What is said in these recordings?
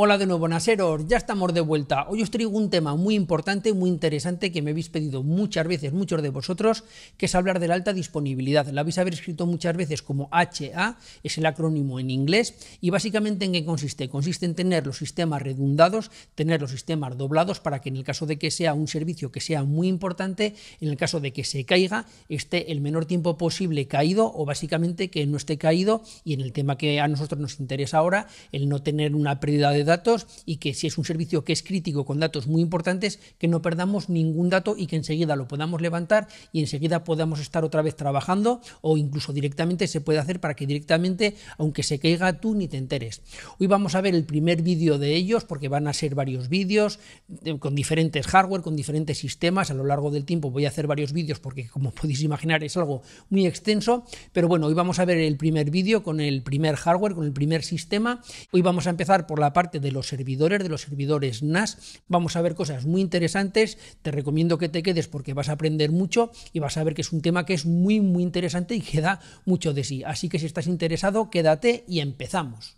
Hola de nuevo, Naseros, ya estamos de vuelta. Hoy os traigo un tema muy importante, muy interesante que me habéis pedido muchas veces, muchos de vosotros, que es hablar de la alta disponibilidad. La habéis haber escrito muchas veces como HA, es el acrónimo en inglés, y básicamente en qué consiste? Consiste en tener los sistemas redundados, tener los sistemas doblados para que en el caso de que sea un servicio que sea muy importante, en el caso de que se caiga, esté el menor tiempo posible caído o básicamente que no esté caído y en el tema que a nosotros nos interesa ahora, el no tener una pérdida de datos y que si es un servicio que es crítico con datos muy importantes, que no perdamos ningún dato y que enseguida lo podamos levantar y enseguida podamos estar otra vez trabajando o incluso directamente se puede hacer para que directamente, aunque se caiga tú ni te enteres. Hoy vamos a ver el primer vídeo de ellos porque van a ser varios vídeos eh, con diferentes hardware, con diferentes sistemas. A lo largo del tiempo voy a hacer varios vídeos porque como podéis imaginar es algo muy extenso, pero bueno, hoy vamos a ver el primer vídeo con el primer hardware, con el primer sistema. Hoy vamos a empezar por la parte de los servidores, de los servidores NAS. Vamos a ver cosas muy interesantes. Te recomiendo que te quedes porque vas a aprender mucho y vas a ver que es un tema que es muy, muy interesante y que da mucho de sí. Así que si estás interesado, quédate y empezamos.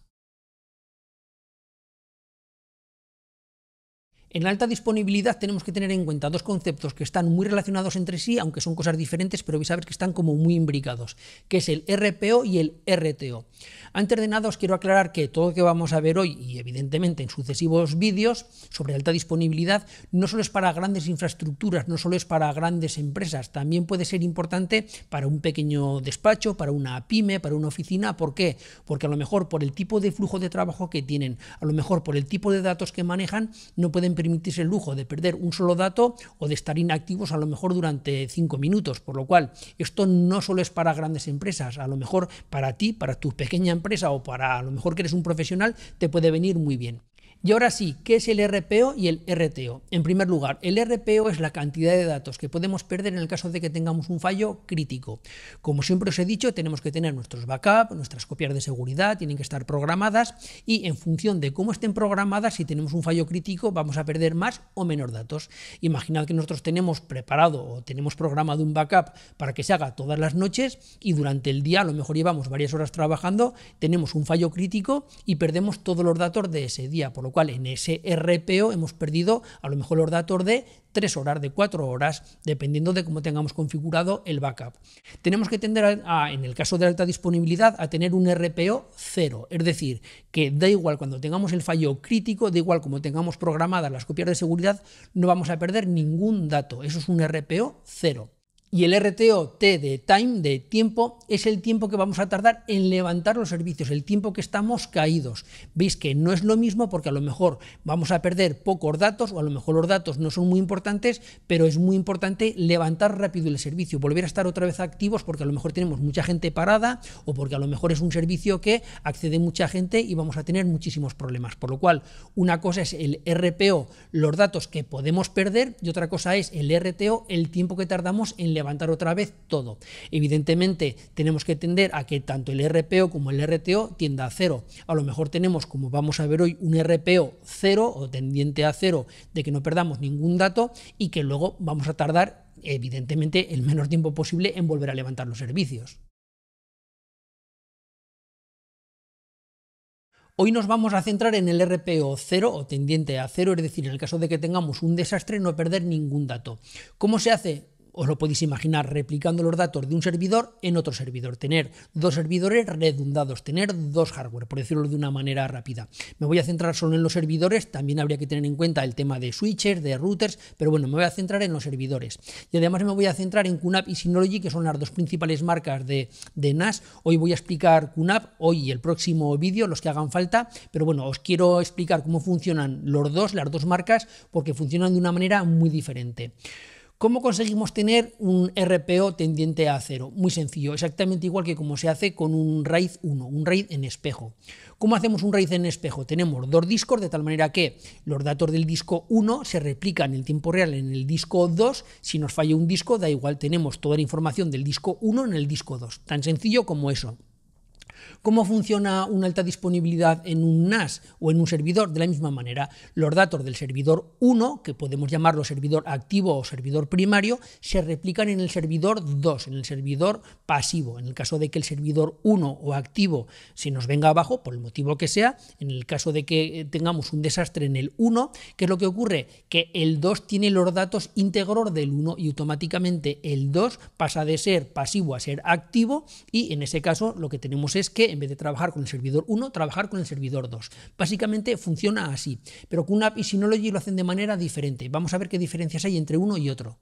En alta disponibilidad tenemos que tener en cuenta dos conceptos que están muy relacionados entre sí, aunque son cosas diferentes, pero vais a que están como muy imbricados, que es el RPO y el RTO. Antes de nada os quiero aclarar que todo lo que vamos a ver hoy y evidentemente en sucesivos vídeos sobre alta disponibilidad no solo es para grandes infraestructuras, no solo es para grandes empresas, también puede ser importante para un pequeño despacho, para una pyme, para una oficina. ¿Por qué? Porque a lo mejor por el tipo de flujo de trabajo que tienen, a lo mejor por el tipo de datos que manejan, no pueden permitirse el lujo de perder un solo dato o de estar inactivos a lo mejor durante cinco minutos, por lo cual esto no solo es para grandes empresas, a lo mejor para ti, para tu pequeña empresa o para a lo mejor que eres un profesional, te puede venir muy bien. Y ahora sí, ¿qué es el RPO y el RTO? En primer lugar, el RPO es la cantidad de datos que podemos perder en el caso de que tengamos un fallo crítico. Como siempre os he dicho, tenemos que tener nuestros backups, nuestras copias de seguridad, tienen que estar programadas y en función de cómo estén programadas, si tenemos un fallo crítico, vamos a perder más o menos datos. Imaginad que nosotros tenemos preparado o tenemos programado un backup para que se haga todas las noches y durante el día, a lo mejor llevamos varias horas trabajando, tenemos un fallo crítico y perdemos todos los datos de ese día. Por cual en ese RPO hemos perdido a lo mejor los datos de 3 horas, de 4 horas, dependiendo de cómo tengamos configurado el backup. Tenemos que tender a, en el caso de alta disponibilidad, a tener un RPO cero es decir, que da igual cuando tengamos el fallo crítico, da igual como tengamos programadas las copias de seguridad, no vamos a perder ningún dato, eso es un RPO 0. Y el RTO T de time, de tiempo, es el tiempo que vamos a tardar en levantar los servicios, el tiempo que estamos caídos. Veis que no es lo mismo porque a lo mejor vamos a perder pocos datos o a lo mejor los datos no son muy importantes, pero es muy importante levantar rápido el servicio, volver a estar otra vez activos porque a lo mejor tenemos mucha gente parada o porque a lo mejor es un servicio que accede mucha gente y vamos a tener muchísimos problemas. Por lo cual, una cosa es el RPO, los datos que podemos perder y otra cosa es el RTO, el tiempo que tardamos en levantar levantar otra vez todo. Evidentemente tenemos que tender a que tanto el RPO como el RTO tienda a cero. A lo mejor tenemos, como vamos a ver hoy, un RPO cero o tendiente a cero de que no perdamos ningún dato y que luego vamos a tardar evidentemente el menor tiempo posible en volver a levantar los servicios. Hoy nos vamos a centrar en el RPO cero o tendiente a cero es decir, en el caso de que tengamos un desastre no perder ningún dato. ¿Cómo se hace? os lo podéis imaginar, replicando los datos de un servidor en otro servidor, tener dos servidores redundados, tener dos hardware, por decirlo de una manera rápida. Me voy a centrar solo en los servidores, también habría que tener en cuenta el tema de switches, de routers, pero bueno, me voy a centrar en los servidores. Y además me voy a centrar en QNAP y Synology, que son las dos principales marcas de, de NAS. Hoy voy a explicar QNAP, hoy y el próximo vídeo, los que hagan falta, pero bueno, os quiero explicar cómo funcionan los dos, las dos marcas, porque funcionan de una manera muy diferente. ¿Cómo conseguimos tener un RPO tendiente a cero? Muy sencillo, exactamente igual que como se hace con un RAID 1, un RAID en espejo. ¿Cómo hacemos un RAID en espejo? Tenemos dos discos de tal manera que los datos del disco 1 se replican en tiempo real en el disco 2. Si nos falla un disco, da igual, tenemos toda la información del disco 1 en el disco 2. Tan sencillo como eso. ¿Cómo funciona una alta disponibilidad en un NAS o en un servidor? De la misma manera, los datos del servidor 1, que podemos llamarlo servidor activo o servidor primario, se replican en el servidor 2, en el servidor pasivo. En el caso de que el servidor 1 o activo se nos venga abajo, por el motivo que sea, en el caso de que eh, tengamos un desastre en el 1, ¿qué es lo que ocurre? Que el 2 tiene los datos íntegros del 1 y automáticamente el 2 pasa de ser pasivo a ser activo y en ese caso lo que tenemos es que en vez de trabajar con el servidor 1, trabajar con el servidor 2. Básicamente funciona así, pero QNAP y Synology lo hacen de manera diferente. Vamos a ver qué diferencias hay entre uno y otro.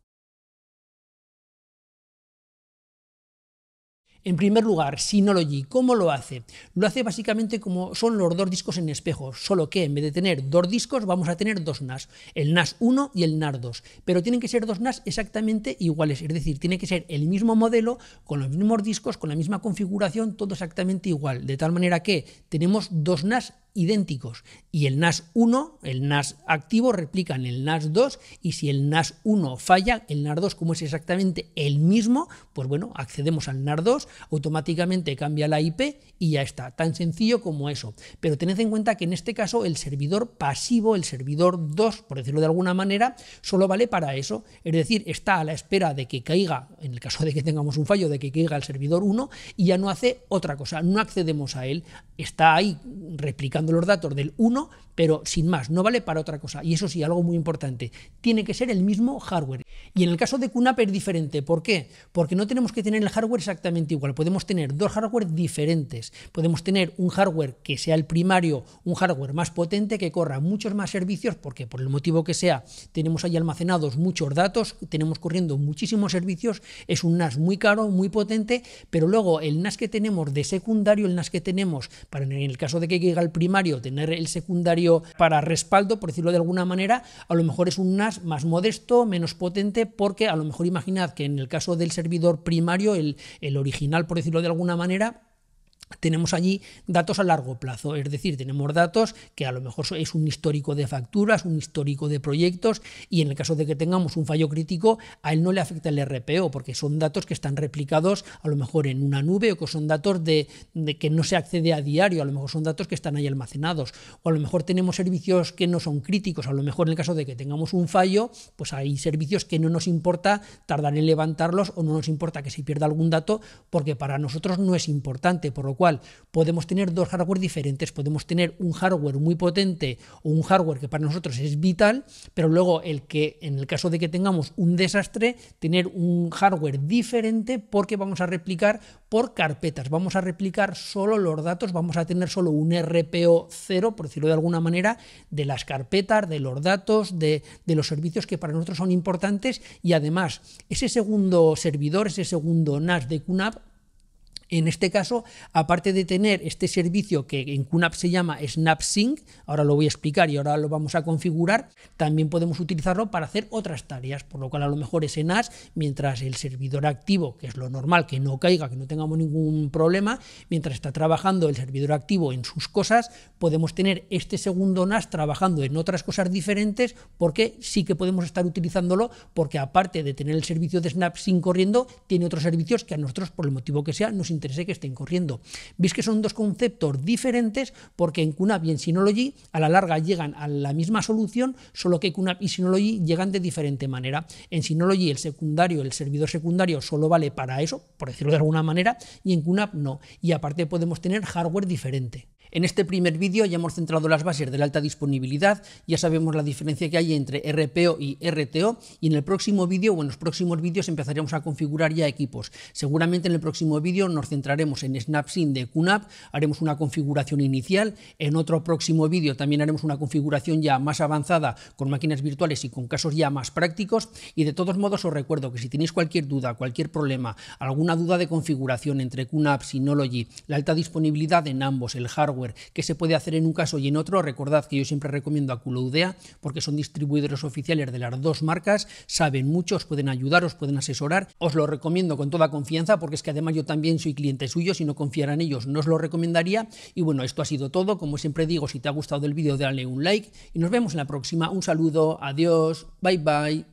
En primer lugar, Synology, ¿cómo lo hace? Lo hace básicamente como son los dos discos en espejo, solo que en vez de tener dos discos vamos a tener dos NAS, el NAS 1 y el NAS 2, pero tienen que ser dos NAS exactamente iguales, es decir, tiene que ser el mismo modelo, con los mismos discos, con la misma configuración, todo exactamente igual, de tal manera que tenemos dos NAS idénticos y el NAS1, el NAS activo, replica en el NAS2 y si el NAS1 falla, el NAS2 como es exactamente el mismo, pues bueno, accedemos al NAS2, automáticamente cambia la IP y ya está, tan sencillo como eso. Pero tened en cuenta que en este caso el servidor pasivo, el servidor 2, por decirlo de alguna manera, solo vale para eso, es decir, está a la espera de que caiga, en el caso de que tengamos un fallo, de que caiga el servidor 1 y ya no hace otra cosa, no accedemos a él, está ahí replicando los datos del 1 pero sin más, no vale para otra cosa. Y eso sí, algo muy importante, tiene que ser el mismo hardware. Y en el caso de QNAP es diferente. ¿Por qué? Porque no tenemos que tener el hardware exactamente igual. Podemos tener dos hardware diferentes. Podemos tener un hardware que sea el primario, un hardware más potente que corra muchos más servicios, porque por el motivo que sea, tenemos ahí almacenados muchos datos, tenemos corriendo muchísimos servicios, es un NAS muy caro, muy potente, pero luego el NAS que tenemos de secundario, el NAS que tenemos para en el caso de que llegue al primario, tener el secundario para respaldo, por decirlo de alguna manera, a lo mejor es un NAS más modesto, menos potente, porque a lo mejor imaginad que en el caso del servidor primario, el original, por decirlo de alguna manera, tenemos allí datos a largo plazo, es decir, tenemos datos que a lo mejor es un histórico de facturas, un histórico de proyectos y en el caso de que tengamos un fallo crítico, a él no le afecta el RPO porque son datos que están replicados a lo mejor en una nube o que son datos de, que no se accede a diario, a lo mejor son datos que están ahí almacenados o a lo mejor tenemos servicios que no son críticos, a lo mejor en el caso de que tengamos un fallo, pues hay servicios que no nos importa tardar en levantarlos o no nos importa que se pierda algún dato porque para nosotros no es importante, por cual, podemos tener dos hardware diferentes, podemos tener un hardware muy potente o un hardware que para nosotros es vital, pero luego el que en el caso de que tengamos un desastre, tener un hardware diferente porque vamos a replicar por carpetas, vamos a replicar solo los datos, vamos a tener solo un RPO 0, por decirlo de alguna manera, de las carpetas, de los datos, de, de los servicios que para nosotros son importantes y además ese segundo servidor, ese segundo NAS de QNAP en este caso, aparte de tener este servicio que en QNAP se llama SnapSync, ahora lo voy a explicar y ahora lo vamos a configurar, también podemos utilizarlo para hacer otras tareas, por lo cual a lo mejor ese NAS mientras el servidor activo, que es lo normal, que no caiga, que no tengamos ningún problema, mientras está trabajando el servidor activo en sus cosas, podemos tener este segundo NAS trabajando en otras cosas diferentes, porque sí que podemos estar utilizándolo, porque aparte de tener el servicio de SnapSync corriendo, tiene otros servicios que a nosotros, por el motivo que sea, nos interese que estén corriendo. Veis que son dos conceptos diferentes porque en QNAP y en Synology a la larga llegan a la misma solución, solo que QNAP y Sinology llegan de diferente manera. En Sinology el secundario, el servidor secundario solo vale para eso, por decirlo de alguna manera, y en QNAP no. Y aparte podemos tener hardware diferente. En este primer vídeo ya hemos centrado las bases de la alta disponibilidad, ya sabemos la diferencia que hay entre RPO y RTO y en el próximo vídeo o en los próximos vídeos empezaremos a configurar ya equipos. Seguramente en el próximo vídeo nos centraremos en SnapSync de QNAP, haremos una configuración inicial, en otro próximo vídeo también haremos una configuración ya más avanzada con máquinas virtuales y con casos ya más prácticos y de todos modos os recuerdo que si tenéis cualquier duda, cualquier problema, alguna duda de configuración entre QNAP, Synology, la alta disponibilidad en ambos, el hardware, que se puede hacer en un caso y en otro, recordad que yo siempre recomiendo a Culoudea porque son distribuidores oficiales de las dos marcas, saben mucho, os pueden ayudar, os pueden asesorar, os lo recomiendo con toda confianza porque es que además yo también soy cliente suyo, si no confiaran en ellos no os lo recomendaría y bueno, esto ha sido todo, como siempre digo, si te ha gustado el vídeo dale un like y nos vemos en la próxima, un saludo, adiós, bye bye.